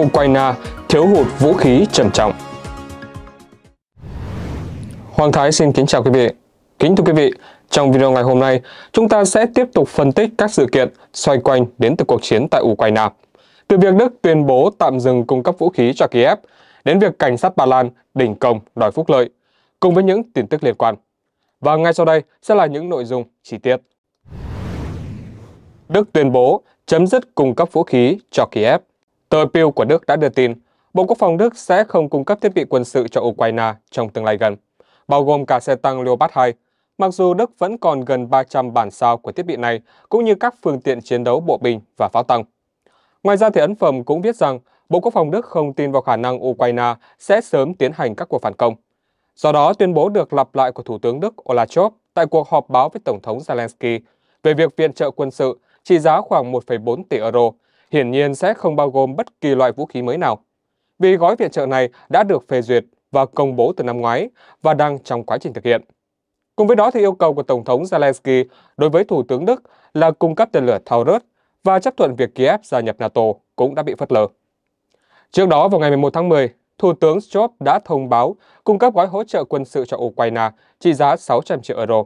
Ukraine thiếu hụt vũ khí trầm trọng. Hoàng Thái xin kính chào quý vị. Kính thưa quý vị, trong video ngày hôm nay, chúng ta sẽ tiếp tục phân tích các sự kiện xoay quanh đến từ cuộc chiến tại Ukraine. Từ việc Đức tuyên bố tạm dừng cung cấp vũ khí cho Kiev, đến việc cảnh sát Ba Lan đình công đòi phúc lợi, cùng với những tin tức liên quan. Và ngay sau đây sẽ là những nội dung chi tiết. Đức tuyên bố chấm dứt cung cấp vũ khí cho Kiev. Tờ Pew của Đức đã đưa tin, Bộ Quốc phòng Đức sẽ không cung cấp thiết bị quân sự cho Ukraine trong tương lai gần, bao gồm cả xe tăng Leopard 2, mặc dù Đức vẫn còn gần 300 bản sao của thiết bị này, cũng như các phương tiện chiến đấu bộ binh và pháo tăng. Ngoài ra thì ấn phẩm cũng viết rằng Bộ Quốc phòng Đức không tin vào khả năng Ukraine sẽ sớm tiến hành các cuộc phản công. Do đó, tuyên bố được lặp lại của Thủ tướng Đức Olaf Scholz tại cuộc họp báo với Tổng thống Zelensky về việc viện trợ quân sự trị giá khoảng 1,4 tỷ euro hiển nhiên sẽ không bao gồm bất kỳ loại vũ khí mới nào, vì gói viện trợ này đã được phê duyệt và công bố từ năm ngoái và đang trong quá trình thực hiện. Cùng với đó thì yêu cầu của Tổng thống Zelensky đối với Thủ tướng Đức là cung cấp tên lửa Taurus và chấp thuận việc Kiev gia nhập NATO cũng đã bị phớt lờ. Trước đó vào ngày 11 tháng 10, Thủ tướng Scholz đã thông báo cung cấp gói hỗ trợ quân sự cho Ukraine trị giá 600 triệu euro.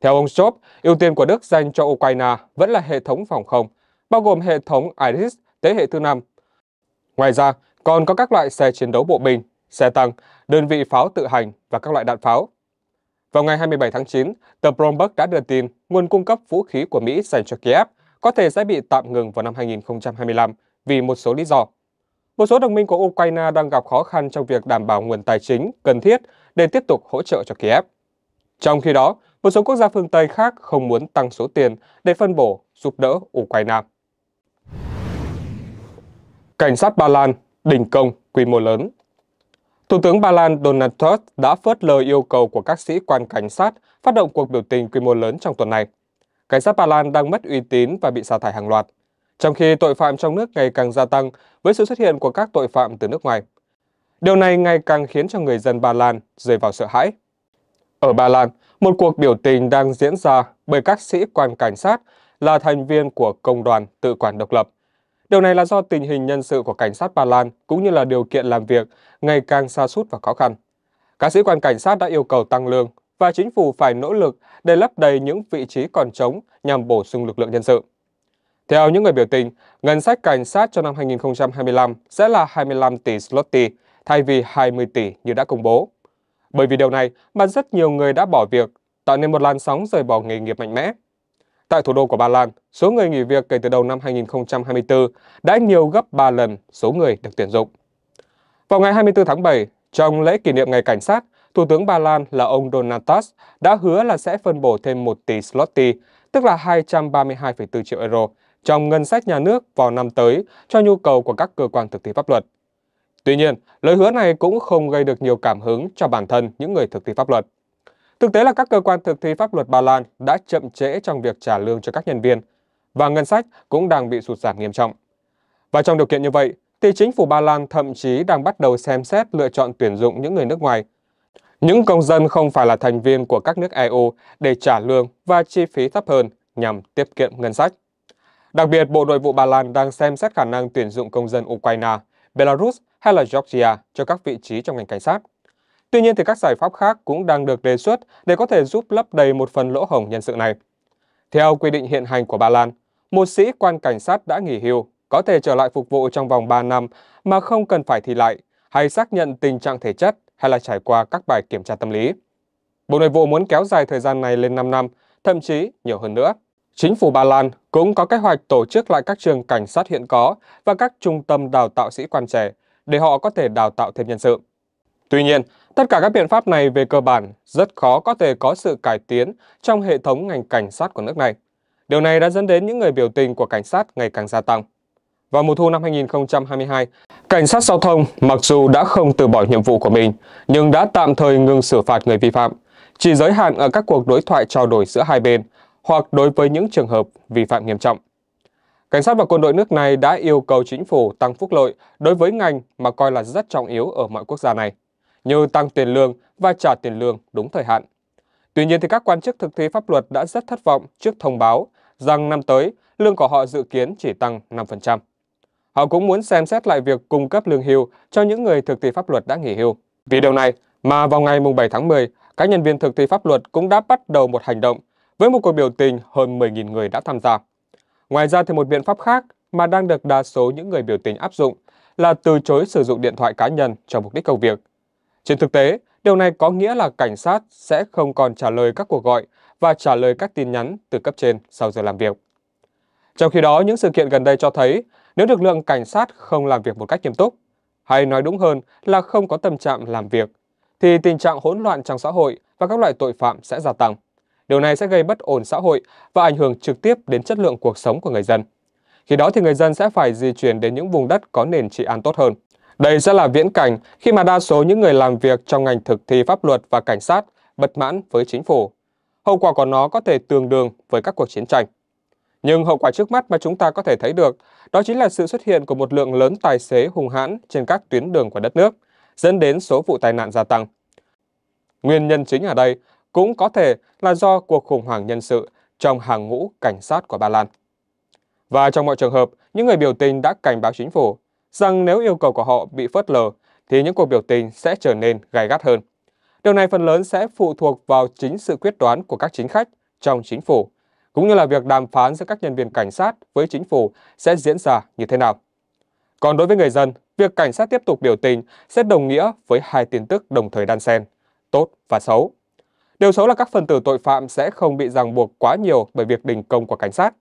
Theo ông Scholz, ưu tiên của Đức dành cho Ukraine vẫn là hệ thống phòng không bao gồm hệ thống Iris thế hệ thứ năm. Ngoài ra, còn có các loại xe chiến đấu bộ binh, xe tăng, đơn vị pháo tự hành và các loại đạn pháo. Vào ngày 27 tháng 9, tờ Bloomberg đã đưa tin nguồn cung cấp vũ khí của Mỹ dành cho Kiev có thể sẽ bị tạm ngừng vào năm 2025 vì một số lý do. Một số đồng minh của Ukraine đang gặp khó khăn trong việc đảm bảo nguồn tài chính cần thiết để tiếp tục hỗ trợ cho Kiev. Trong khi đó, một số quốc gia phương Tây khác không muốn tăng số tiền để phân bổ giúp đỡ Ukraine. Cảnh sát Ba Lan đình công quy mô lớn. Thủ tướng Ba Lan Donald Tusk đã phớt lờ yêu cầu của các sĩ quan cảnh sát phát động cuộc biểu tình quy mô lớn trong tuần này. Cảnh sát Ba Lan đang mất uy tín và bị sa thải hàng loạt, trong khi tội phạm trong nước ngày càng gia tăng với sự xuất hiện của các tội phạm từ nước ngoài. Điều này ngày càng khiến cho người dân Ba Lan rơi vào sợ hãi. Ở Ba Lan, một cuộc biểu tình đang diễn ra bởi các sĩ quan cảnh sát là thành viên của công đoàn tự quản độc lập Điều này là do tình hình nhân sự của cảnh sát Ba Lan cũng như là điều kiện làm việc ngày càng xa sút và khó khăn. Các sĩ quan cảnh sát đã yêu cầu tăng lương và chính phủ phải nỗ lực để lấp đầy những vị trí còn trống nhằm bổ sung lực lượng nhân sự. Theo những người biểu tình, ngân sách cảnh sát cho năm 2025 sẽ là 25 tỷ Zloty thay vì 20 tỷ như đã công bố. Bởi vì điều này mà rất nhiều người đã bỏ việc, tạo nên một làn sóng rời bỏ nghề nghiệp mạnh mẽ. Tại thủ đô của Ba Lan, số người nghỉ việc kể từ đầu năm 2024 đã nhiều gấp 3 lần số người được tuyển dụng. Vào ngày 24 tháng 7, trong lễ kỷ niệm Ngày Cảnh sát, Thủ tướng Ba Lan là ông Donald Tusk đã hứa là sẽ phân bổ thêm 1 tỷ zloty, tức là 232,4 triệu euro, trong ngân sách nhà nước vào năm tới cho nhu cầu của các cơ quan thực thi pháp luật. Tuy nhiên, lời hứa này cũng không gây được nhiều cảm hứng cho bản thân những người thực thi pháp luật. Thực tế là các cơ quan thực thi pháp luật Ba Lan đã chậm trễ trong việc trả lương cho các nhân viên và ngân sách cũng đang bị sụt giảm nghiêm trọng. Và trong điều kiện như vậy, thì chính phủ Ba Lan thậm chí đang bắt đầu xem xét lựa chọn tuyển dụng những người nước ngoài, những công dân không phải là thành viên của các nước EU để trả lương và chi phí thấp hơn nhằm tiết kiệm ngân sách. Đặc biệt, Bộ Nội vụ Ba Lan đang xem xét khả năng tuyển dụng công dân Ukraine, Belarus hay là Georgia cho các vị trí trong ngành cảnh sát. Tuy nhiên thì các giải pháp khác cũng đang được đề xuất để có thể giúp lấp đầy một phần lỗ hổng nhân sự này. Theo quy định hiện hành của Ba Lan, một sĩ quan cảnh sát đã nghỉ hưu có thể trở lại phục vụ trong vòng 3 năm mà không cần phải thi lại hay xác nhận tình trạng thể chất hay là trải qua các bài kiểm tra tâm lý. Bộ Nội vụ muốn kéo dài thời gian này lên 5 năm, thậm chí nhiều hơn nữa. Chính phủ Ba Lan cũng có kế hoạch tổ chức lại các trường cảnh sát hiện có và các trung tâm đào tạo sĩ quan trẻ để họ có thể đào tạo thêm nhân sự. Tuy nhiên, Tất cả các biện pháp này về cơ bản rất khó có thể có sự cải tiến trong hệ thống ngành cảnh sát của nước này. Điều này đã dẫn đến những người biểu tình của cảnh sát ngày càng gia tăng. Vào mùa thu năm 2022, cảnh sát giao thông mặc dù đã không từ bỏ nhiệm vụ của mình, nhưng đã tạm thời ngừng xử phạt người vi phạm, chỉ giới hạn ở các cuộc đối thoại trao đổi giữa hai bên hoặc đối với những trường hợp vi phạm nghiêm trọng. Cảnh sát và quân đội nước này đã yêu cầu chính phủ tăng phúc lợi đối với ngành mà coi là rất trọng yếu ở mọi quốc gia này như tăng tiền lương và trả tiền lương đúng thời hạn. Tuy nhiên thì các quan chức thực thi pháp luật đã rất thất vọng trước thông báo rằng năm tới lương của họ dự kiến chỉ tăng 5%. Họ cũng muốn xem xét lại việc cung cấp lương hưu cho những người thực thi pháp luật đã nghỉ hưu. Vì điều này mà vào ngày 7 tháng 10, các nhân viên thực thi pháp luật cũng đã bắt đầu một hành động với một cuộc biểu tình hơn 10.000 người đã tham gia. Ngoài ra thì một biện pháp khác mà đang được đa số những người biểu tình áp dụng là từ chối sử dụng điện thoại cá nhân cho mục đích công việc trên thực tế, điều này có nghĩa là cảnh sát sẽ không còn trả lời các cuộc gọi và trả lời các tin nhắn từ cấp trên sau giờ làm việc. Trong khi đó, những sự kiện gần đây cho thấy nếu lực lượng cảnh sát không làm việc một cách nghiêm túc, hay nói đúng hơn là không có tâm trạng làm việc, thì tình trạng hỗn loạn trong xã hội và các loại tội phạm sẽ gia tăng. Điều này sẽ gây bất ổn xã hội và ảnh hưởng trực tiếp đến chất lượng cuộc sống của người dân. Khi đó thì người dân sẽ phải di chuyển đến những vùng đất có nền trị an tốt hơn. Đây sẽ là viễn cảnh khi mà đa số những người làm việc trong ngành thực thi pháp luật và cảnh sát bất mãn với chính phủ. Hậu quả của nó có thể tương đương với các cuộc chiến tranh. Nhưng hậu quả trước mắt mà chúng ta có thể thấy được đó chính là sự xuất hiện của một lượng lớn tài xế hung hãn trên các tuyến đường của đất nước, dẫn đến số vụ tai nạn gia tăng. Nguyên nhân chính ở đây cũng có thể là do cuộc khủng hoảng nhân sự trong hàng ngũ cảnh sát của Ba Lan. Và trong mọi trường hợp, những người biểu tình đã cảnh báo chính phủ rằng nếu yêu cầu của họ bị phớt lờ thì những cuộc biểu tình sẽ trở nên gai gắt hơn. Điều này phần lớn sẽ phụ thuộc vào chính sự quyết đoán của các chính khách trong chính phủ, cũng như là việc đàm phán giữa các nhân viên cảnh sát với chính phủ sẽ diễn ra như thế nào. Còn đối với người dân, việc cảnh sát tiếp tục biểu tình sẽ đồng nghĩa với hai tin tức đồng thời đan xen, tốt và xấu. Điều xấu là các phần tử tội phạm sẽ không bị ràng buộc quá nhiều bởi việc đình công của cảnh sát.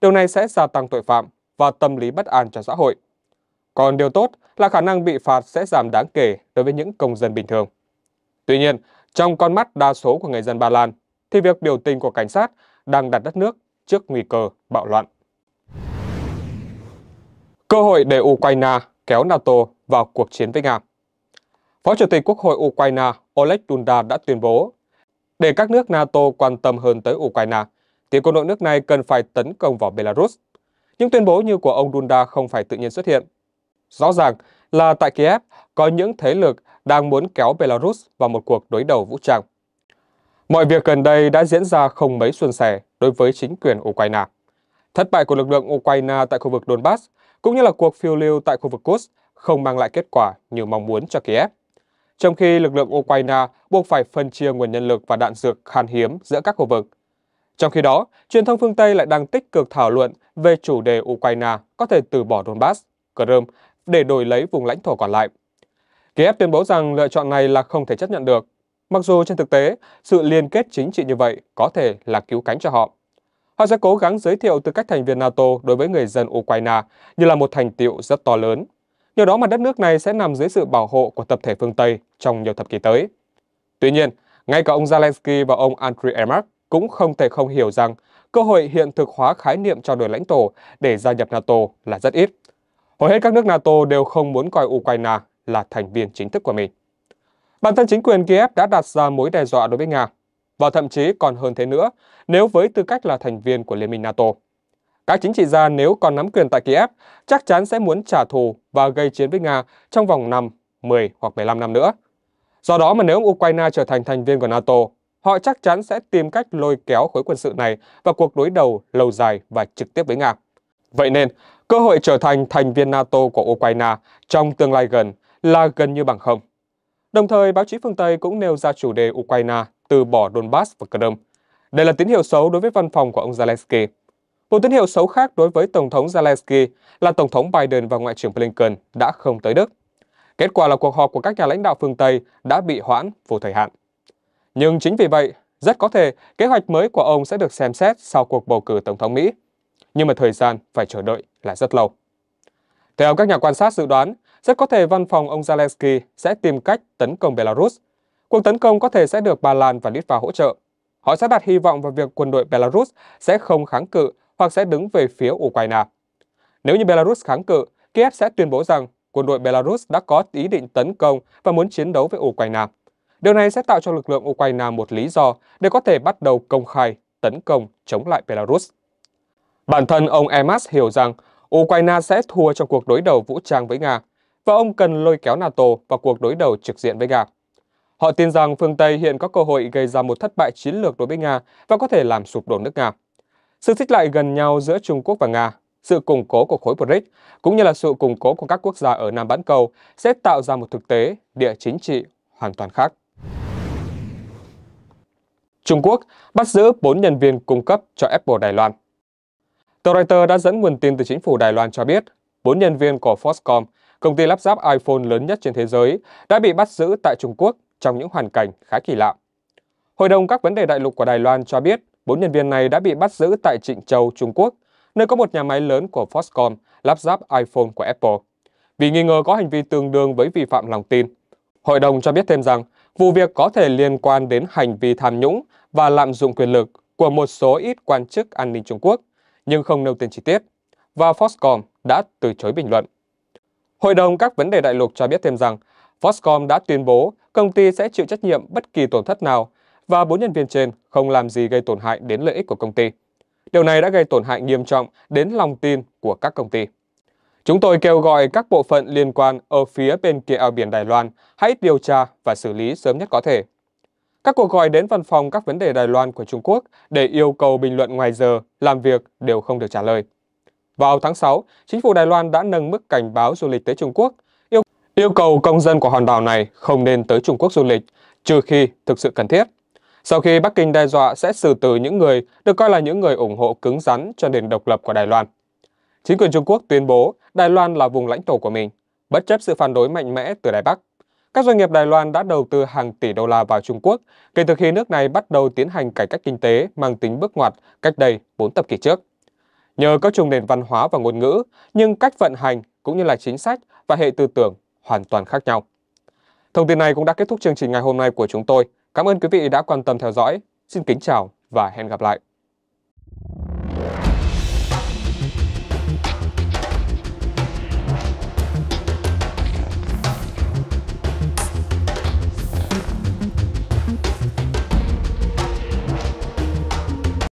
Điều này sẽ gia tăng tội phạm và tâm lý bất an cho xã hội. Còn điều tốt là khả năng bị phạt sẽ giảm đáng kể đối với những công dân bình thường. Tuy nhiên, trong con mắt đa số của người dân Ba Lan, thì việc biểu tình của cảnh sát đang đặt đất nước trước nguy cơ bạo loạn. Cơ hội để Ukraine kéo NATO vào cuộc chiến với Nga Phó Chủ tịch Quốc hội Ukraine Oleg Dunda đã tuyên bố, để các nước NATO quan tâm hơn tới Ukraine, thì quân đội nước này cần phải tấn công vào Belarus. Những tuyên bố như của ông Dunda không phải tự nhiên xuất hiện, Rõ ràng là tại Kiev có những thế lực đang muốn kéo Belarus vào một cuộc đối đầu vũ trang. Mọi việc gần đây đã diễn ra không mấy suôn sẻ đối với chính quyền Ukraine. Thất bại của lực lượng Ukraine tại khu vực Donbass cũng như là cuộc phiêu lưu tại khu vực Kursk không mang lại kết quả như mong muốn cho Kiev. Trong khi lực lượng Ukraine buộc phải phân chia nguồn nhân lực và đạn dược khan hiếm giữa các khu vực. Trong khi đó, truyền thông phương Tây lại đang tích cực thảo luận về chủ đề Ukraine có thể từ bỏ Donbass, Crimea để đổi lấy vùng lãnh thổ còn lại. Kiev tuyên bố rằng lựa chọn này là không thể chấp nhận được, mặc dù trên thực tế sự liên kết chính trị như vậy có thể là cứu cánh cho họ. Họ sẽ cố gắng giới thiệu tư cách thành viên NATO đối với người dân Ukraine như là một thành tiệu rất to lớn. Nhờ đó mà đất nước này sẽ nằm dưới sự bảo hộ của tập thể phương Tây trong nhiều thập kỷ tới. Tuy nhiên, ngay cả ông Zelensky và ông Andriy Ermak cũng không thể không hiểu rằng cơ hội hiện thực hóa khái niệm cho đổi lãnh thổ để gia nhập NATO là rất ít hầu hết các nước NATO đều không muốn coi Ukraine là thành viên chính thức của mình. Bản thân chính quyền Kiev đã đặt ra mối đe dọa đối với Nga, và thậm chí còn hơn thế nữa nếu với tư cách là thành viên của Liên minh NATO. Các chính trị gia nếu còn nắm quyền tại Kiev chắc chắn sẽ muốn trả thù và gây chiến với Nga trong vòng 5, 10 hoặc 15 năm nữa. Do đó mà nếu Ukraine trở thành thành viên của NATO, họ chắc chắn sẽ tìm cách lôi kéo khối quân sự này vào cuộc đối đầu lâu dài và trực tiếp với Nga. Vậy nên, Cơ hội trở thành thành viên NATO của Ukraine trong tương lai gần là gần như bằng không. Đồng thời, báo chí phương Tây cũng nêu ra chủ đề Ukraine từ bỏ Donbass và Crimea. Đây là tín hiệu xấu đối với văn phòng của ông Zelensky. Một tín hiệu xấu khác đối với Tổng thống Zelensky là Tổng thống Biden và Ngoại trưởng Blinken đã không tới Đức. Kết quả là cuộc họp của các nhà lãnh đạo phương Tây đã bị hoãn vô thời hạn. Nhưng chính vì vậy, rất có thể kế hoạch mới của ông sẽ được xem xét sau cuộc bầu cử Tổng thống Mỹ. Nhưng mà thời gian phải chờ đợi là rất lâu. Theo các nhà quan sát dự đoán, rất có thể văn phòng ông Zelensky sẽ tìm cách tấn công Belarus. Cuộc tấn công có thể sẽ được Ba Lan và Litva hỗ trợ. Họ sẽ đặt hy vọng vào việc quân đội Belarus sẽ không kháng cự hoặc sẽ đứng về phía Ukraine. Nếu như Belarus kháng cự, Kiev sẽ tuyên bố rằng quân đội Belarus đã có ý định tấn công và muốn chiến đấu với Ukraine. Điều này sẽ tạo cho lực lượng Ukraine một lý do để có thể bắt đầu công khai tấn công chống lại Belarus. Bản thân ông Emas hiểu rằng Ukraine sẽ thua trong cuộc đối đầu vũ trang với Nga và ông cần lôi kéo NATO vào cuộc đối đầu trực diện với Nga. Họ tin rằng phương Tây hiện có cơ hội gây ra một thất bại chiến lược đối với Nga và có thể làm sụp đổ nước Nga. Sự xích lại gần nhau giữa Trung Quốc và Nga, sự củng cố của khối BRICS cũng như là sự củng cố của các quốc gia ở Nam bán cầu sẽ tạo ra một thực tế địa chính trị hoàn toàn khác. Trung Quốc bắt giữ 4 nhân viên cung cấp cho Apple Đài Loan. Tờ Reuters đã dẫn nguồn tin từ chính phủ Đài Loan cho biết, bốn nhân viên của Foxconn, công ty lắp ráp iPhone lớn nhất trên thế giới, đã bị bắt giữ tại Trung Quốc trong những hoàn cảnh khá kỳ lạ. Hội đồng các vấn đề đại lục của Đài Loan cho biết, bốn nhân viên này đã bị bắt giữ tại Trịnh Châu, Trung Quốc, nơi có một nhà máy lớn của Foxconn lắp ráp iPhone của Apple, vì nghi ngờ có hành vi tương đương với vi phạm lòng tin. Hội đồng cho biết thêm rằng, vụ việc có thể liên quan đến hành vi tham nhũng và lạm dụng quyền lực của một số ít quan chức an ninh Trung Quốc nhưng không nêu tên chi tiết, và Foxcom đã từ chối bình luận. Hội đồng các vấn đề đại lục cho biết thêm rằng, Foxcom đã tuyên bố công ty sẽ chịu trách nhiệm bất kỳ tổn thất nào và bốn nhân viên trên không làm gì gây tổn hại đến lợi ích của công ty. Điều này đã gây tổn hại nghiêm trọng đến lòng tin của các công ty. Chúng tôi kêu gọi các bộ phận liên quan ở phía bên kia ao biển Đài Loan hãy điều tra và xử lý sớm nhất có thể các cuộc gọi đến văn phòng các vấn đề Đài Loan của Trung Quốc để yêu cầu bình luận ngoài giờ, làm việc đều không được trả lời. Vào tháng 6, chính phủ Đài Loan đã nâng mức cảnh báo du lịch tới Trung Quốc, yêu, yêu cầu công dân của hòn đảo này không nên tới Trung Quốc du lịch, trừ khi thực sự cần thiết. Sau khi Bắc Kinh đe dọa sẽ xử tử những người được coi là những người ủng hộ cứng rắn cho nền độc lập của Đài Loan. Chính quyền Trung Quốc tuyên bố Đài Loan là vùng lãnh thổ của mình, bất chấp sự phản đối mạnh mẽ từ Đài Bắc. Các doanh nghiệp Đài Loan đã đầu tư hàng tỷ đô la vào Trung Quốc kể từ khi nước này bắt đầu tiến hành cải cách kinh tế mang tính bước ngoặt cách đây 4 tập kỷ trước. Nhờ có chung nền văn hóa và ngôn ngữ, nhưng cách vận hành cũng như là chính sách và hệ tư tưởng hoàn toàn khác nhau. Thông tin này cũng đã kết thúc chương trình ngày hôm nay của chúng tôi. Cảm ơn quý vị đã quan tâm theo dõi. Xin kính chào và hẹn gặp lại.